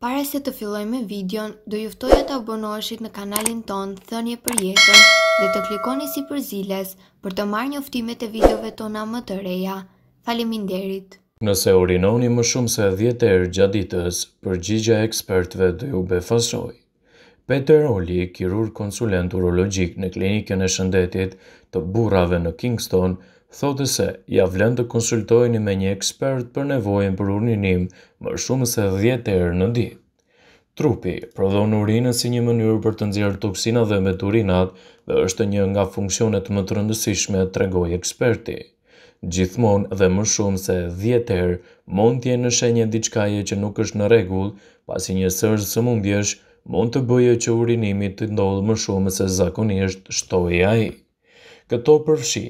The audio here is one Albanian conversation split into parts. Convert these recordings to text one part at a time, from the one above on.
Pare se të filloj me videon, do juftoj e të abonoshit në kanalin ton, thënje për jetën dhe të klikoni si për ziles për të marrë një uftimet e videove tona më të reja. Falimin derit! Nëse urinoni më shumë se dhjetë erë gjaditës, përgjigja ekspertve dhe ju befasoj. Peter Oli, kirur konsulent urologik në klinikën e shëndetit të burave në Kingston, thotën se ja vlen të konsultojni me një ekspert për nevojën për urinim më shumë se 10 herë në ditë. Trupi prodhon urinën si një mënyrë për të nxjerrë toksina dhe me urinat dhe është një nga funksionet më të rëndësishme të eksperti. Gjithmonë dhe më shumë se 10 herë mund të jenë në shenjë diçkaje që nuk është në rregull, pasi një sërë sëmundjesh mund të bëjë që urinimi të ndodhë më shumë se zakonisht shtoi ai. Këto përfshi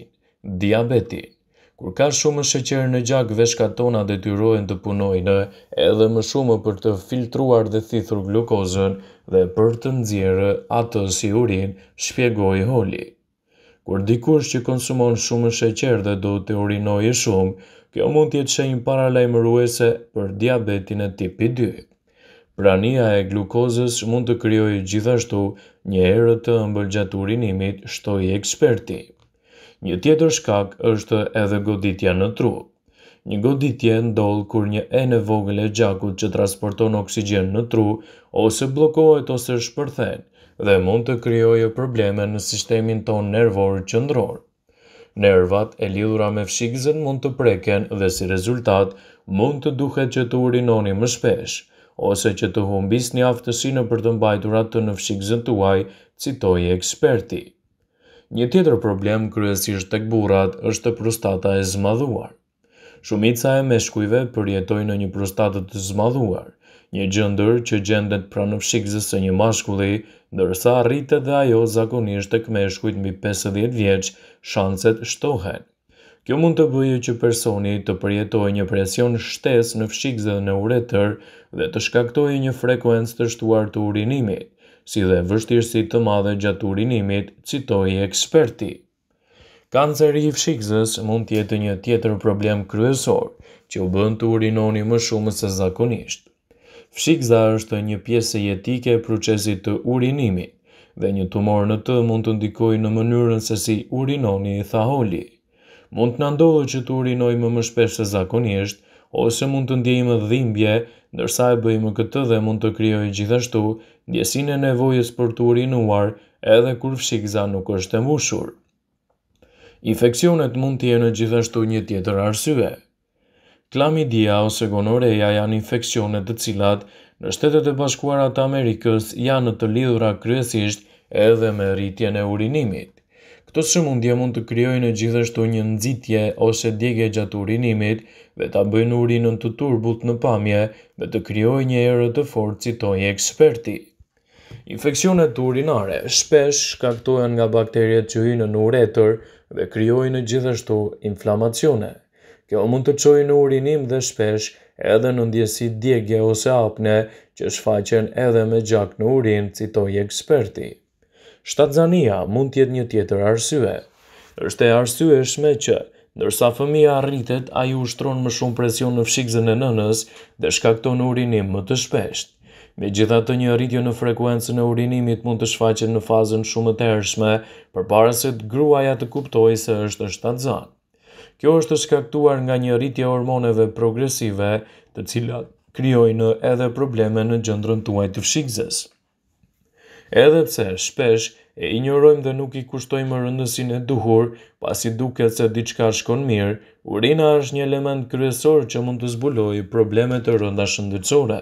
Diabeti Kur ka shumë sheqer në gjak, veshka tona detyrohen të punojnë edhe më shumë për të filtruar dhe thithur glukozën dhe për të nxjerrë atë si urinë, shpjegoi Holi. Kur dikush që konsumon shumë sheqer dhe do të urinojë shumë, kjo mund të jetë shenjë paralajmëruese për diabetin e tipi 2. Prania e glukozës mund të krijojë gjithashtu një erë të ëmbël gjatë urinimit, shtoj eksperti. Një tjetër shkak është edhe goditja në tru. Një goditje ndodh kur një enë vogël e gjakut që transporton oksigjen në tru ose bllokohet ose shpërthen dhe mund të krijojë probleme në sistemin ton nervor qendror. Nervat e lidhura me fshikzën mund të preken dhe si rezultat mund të duhet që të urinoni më shpesh ose që të humbis një aftësinë për të mbajtur atë në fshikzën tuaj, citoi eksperti. Një tjetër problem kryesisht tek burrat është prostata e zmadhuar. Shumica e meshkujve përjetojnë në një prostatë të zmadhuar, një gjëndër që gjendet pranë fshikëzës së një mashkulli, ndërsa arritet dhe ajo zakonisht tek meshkujt mbi 50 vjeç, shanset shtohen. Kjo mund të bëjë që personi të përjetojë një presion shtesë në fshikëzën e uretër dhe të shkaktojë një frekuencë të shtuar të urinimit, si dhe vështirësi të madhe gjatë urinimit, citoi eksperti. Kanceri i fshikzës mund tjetë një tjetër problem kryesor, që u bënd të urinoni më shumë se zakonisht. Fshikza është një pjesë jetike e procesit të urinimit, dhe një tumor në të mund të ndikoj në mënyrën se si urinoni i thaholi. Mund të nëndohë që të urinoj më më shpesh se zakonisht, ose mund të ndihim dhimbje ndërsa e bëjmë këtë dhe mund të krijoj gjithashtu ndjesin e nevojës për të urinuar edhe kur fshikza nuk është e mbushur. Infekcionet mund të jenë gjithashtu një tjetër arsye. Klamidia ose gonoreja janë infekcionet të cilat në shtetet e bashkuarat Amerikës janë të lidhura kryesisht edhe me rritjen e urinimit. Këto së mundje mund të kryojnë e gjithashtu një nëzitje ose djegje gjatë urinimit dhe të bëjnë urinën të turbut në pamje dhe të kryojnë një erë të fort citojnë eksperti. Infekcionet urinare shpesh shkaktojnë nga bakterjet që hynë në uretër dhe kryojnë e gjithashtu inflamacione. Kjo mund të qojnë në urinim dhe shpesh edhe në ndjesit djegje ose apne që shfaqen edhe me gjak në urinë citojnë eksperti shtatzania mund tjetë një tjetër arsye. Êshtë e arsye shme që, nërsa fëmija arritet, a ju ushtron më shumë presion në fshikzën e nënës dhe shkakton urinim më të shpesht. Me gjitha të një rritjo në frekuencën e urinimit mund të shfaqen në fazën shumë të ershme, për para se gruaja të kuptoj se është është të zanë. Kjo është shkaktuar nga një rritje hormoneve progresive të cilat kryojnë edhe probleme në gjëndrën tuaj të fshikzës edhe pse shpesh e ignorojmë dhe nuk i kushtojmë rëndësin e duhur, pasi duket se diçka shkon mirë, urina është një element kryesor që mund të zbuloj problemet e rënda shëndetsore.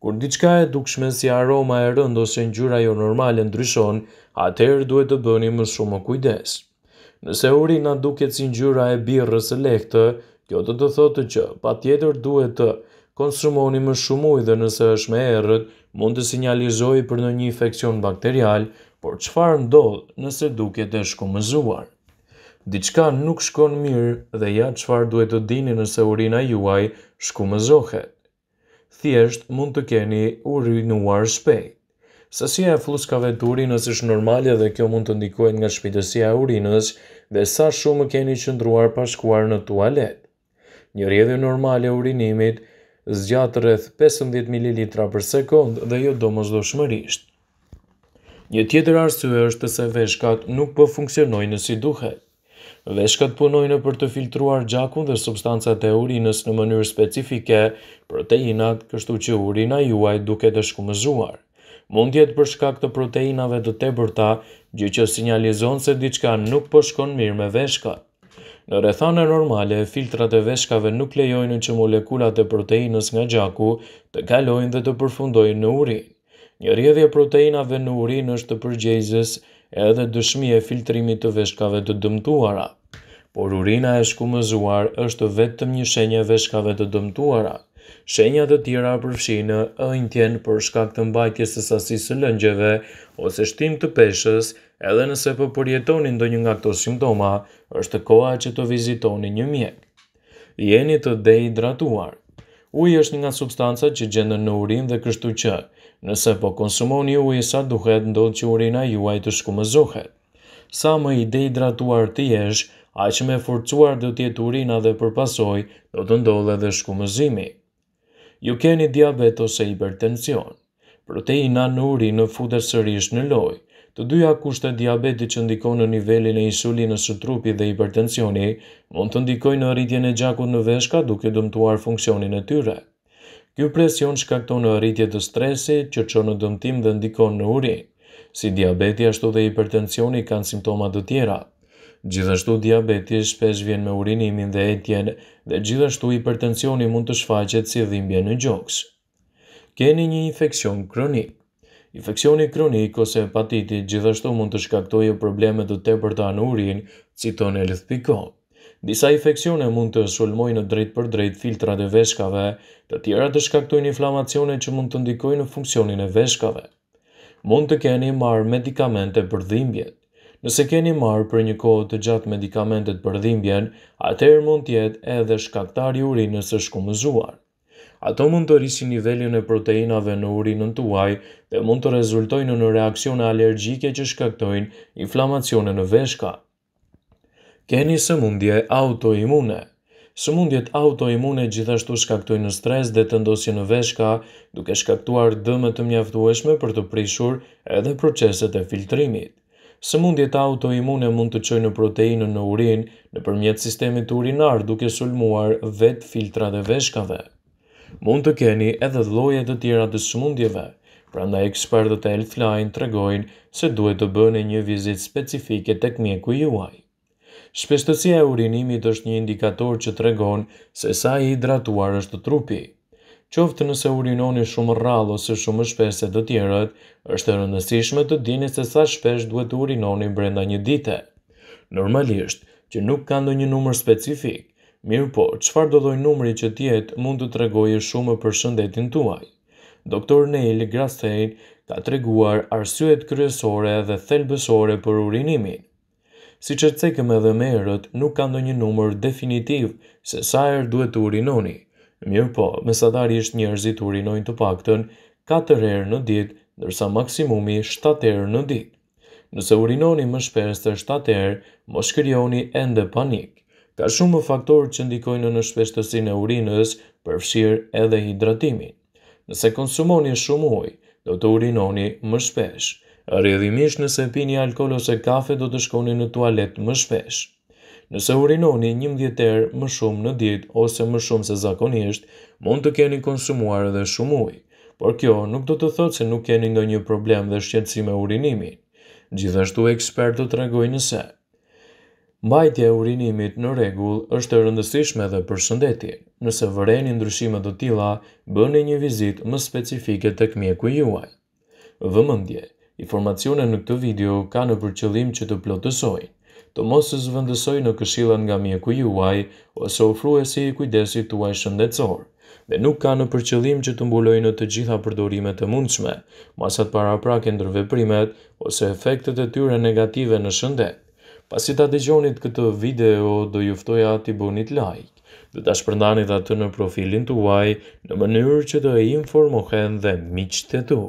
Kur diçka e dukshme si aroma e rënd ose ngjyra jo normale ndryshon, atëherë duhet të bëni më shumë kujdes. Nëse urina duket si ngjyra e birrës së lehtë, kjo do të, të thotë që patjetër duhet të konsumoni më shumë ujë dhe nëse është me errët, mund të sinjalizojë për ndonjë infeksion bakterial, por çfarë ndodh nëse duket të shkumëzuar? Diçka nuk shkon mirë dhe ja çfarë duhet të dini nëse urina juaj shkumëzohet. Thjesht mund të keni urinuar shpejt. Sasia e fluskave të urinës është normale dhe kjo mund të ndikojnë nga shpitesia e urinës dhe sa shumë keni qëndruar pashkuar në tualet. Një rjedhe normale e urinimit zgjatë rreth 15 ml për sekund dhe jo do mëzdo shmërisht. Një tjetër arsye është se veshkat nuk po funksionojnë si duhet. Veshkat punojnë për të filtruar gjakun dhe substancat e urinës në mënyrë specifike, proteinat, kështu që urina juaj duke të shkumëzuar. Mund jetë për shkak të proteinave të tepërta, gjë që sinjalizon se diçka nuk po shkon mirë me veshkat. Në rrethana normale, filtrat e veshkave nuk lejojnë që molekulat e proteinës nga gjaku të kalojnë dhe të përfundojnë në urinë. Një rrjedhje proteinave në urinë është përgjegjës edhe dëshmi e filtrimit të veshkave të dëmtuara. Por urina e shkumëzuar është vetëm një shenjë veshkave të dëmtuara. Shenja të tjera përfshinë ëntjen për shkak të mbajtjes së sasisë së lëngjeve ose shtim të peshës, edhe nëse po përjetoni ndonjë nga këto simptoma, është koha që të vizitoni një mjek. Jeni të dehidratuar. Uji është një nga substancat që gjenden në urinë dhe kështu që, nëse po konsumoni ujë sa duhet, ndodh që urina juaj të shkumëzohet. Sa më i dehidratuar të jesh, aq më me forcuar do të jetë urina dhe përpasoj do të ndodhë edhe shkumëzimi ju keni diabet ose hipertension. Proteina në uri në fute sërish në loj, të dyja kushtet diabeti që ndikon në nivelin e insulinës së trupi dhe hipertensioni, mund të ndikoj në rritjen e gjakut në veshka duke dëmtuar funksionin e tyre. Ky presion shkakton në rritje të stresi që që në dëmtim dhe ndikon në uri. Si diabeti ashtu dhe hipertensioni kanë simptomat të tjera, Gjithashtu diabeti shpesh vjen me urinimin dhe etjen dhe gjithashtu hipertensioni mund të shfaqet si dhimbje në gjoks. Keni një infekcion kronik. Infekcioni kronik ose hepatiti gjithashtu mund të shkaktojë probleme të tepërta në urin, citon e lëthpiko. Disa infekcione mund të sulmojnë në drejt për drejt filtrat e veshkave, të tjera të shkaktojnë inflamacione që mund të ndikoj në funksionin e veshkave. Mund të keni marrë medikamente për dhimbjet. Nëse keni marë për një kohë të gjatë medikamentet për dhimbjen, atër mund tjetë edhe shkaktar i urinës është kumëzuar. Ato mund të rrisin nivellin e proteinave në urinën të uaj dhe mund të rezultojnë në reakcione alergjike që shkaktojnë inflamacione në veshka. Keni së mundje autoimune Së mundjet autoimune gjithashtu shkaktojnë në stres dhe të ndosjë në veshka duke shkaktuar dëmë të mjaftueshme për të prishur edhe proceset e filtrimit sëmundjet autoimune mund të qojnë në proteinë në urinë në përmjet sistemit urinar duke sulmuar vetë filtra dhe veshkave. Mund të keni edhe dhlojet të tjera të sëmundjeve, pra nda ekspertët e Healthline të se duhet të bëne një vizit specifike të kmjeku juaj. Shpestësia e urinimit është një indikator që të se sa i hidratuar është trupi qoftë nëse urinoni shumë rrallë ose shumë shpesh se të tjerët, është e rëndësishme të dini se sa shpesh duhet të urinoni brenda një dite. Normalisht, që nuk ka ndonjë numër specifik, mirë po, qëfar do numëri që tjetë mund të tregojë shumë për shëndetin tuaj? Doktor Neil Grasthejn ka treguar arsyet kryesore dhe thelbësore për urinimin. Si që të cekëm edhe me erët, nuk ka ndonjë numër definitiv se sa erë duhet të urinoni – Mirë po, mesatari ishtë njerëzit urinojnë të pakëtën 4 herë në ditë, nërsa maksimumi 7 herë në ditë. Nëse urinoni më shpesh të 7 herë, mos shkryoni ende panik. Ka shumë faktorë që ndikojnë në shpeshtësin e urinës, përfshirë edhe hidratimin. Nëse konsumoni shumë ujë, do të urinoni më shpesh. Rjedhimisht nëse pini alkohol ose kafe do të shkoni në tualet më shpesh. Nëse urinoni 11 herë më shumë në ditë ose më shumë se zakonisht, mund të keni konsumuar edhe shumë ujë. Por kjo nuk do të thotë se nuk keni ndonjë problem dhe shqetësi me urinimin. Gjithashtu ekspertët tregojnë se Mbajtja e urinimit në rregull është e rëndësishme dhe për shëndetin. Nëse vëreni ndryshime të tilla, bëni një vizitë më specifike tek mjeku juaj. Vëmendje. Informacione në këtë video ka në përqëllim që të plotësojnë të mos të zvëndësoj në këshilën nga mjeku juaj ose ofruesi i kujdesit tuaj shëndetësor dhe nuk ka në përqëllim që të mbulojnë të gjitha përdorimet të mundshme, masat para prake ndërveprimet ose efektet e tyre negative në shëndet. Pasi ta dëgjonit këtë video, do juftoj ati bonit like dhe ta shpërndani dhe të në profilin të uaj në mënyrë që të informohen dhe miqë të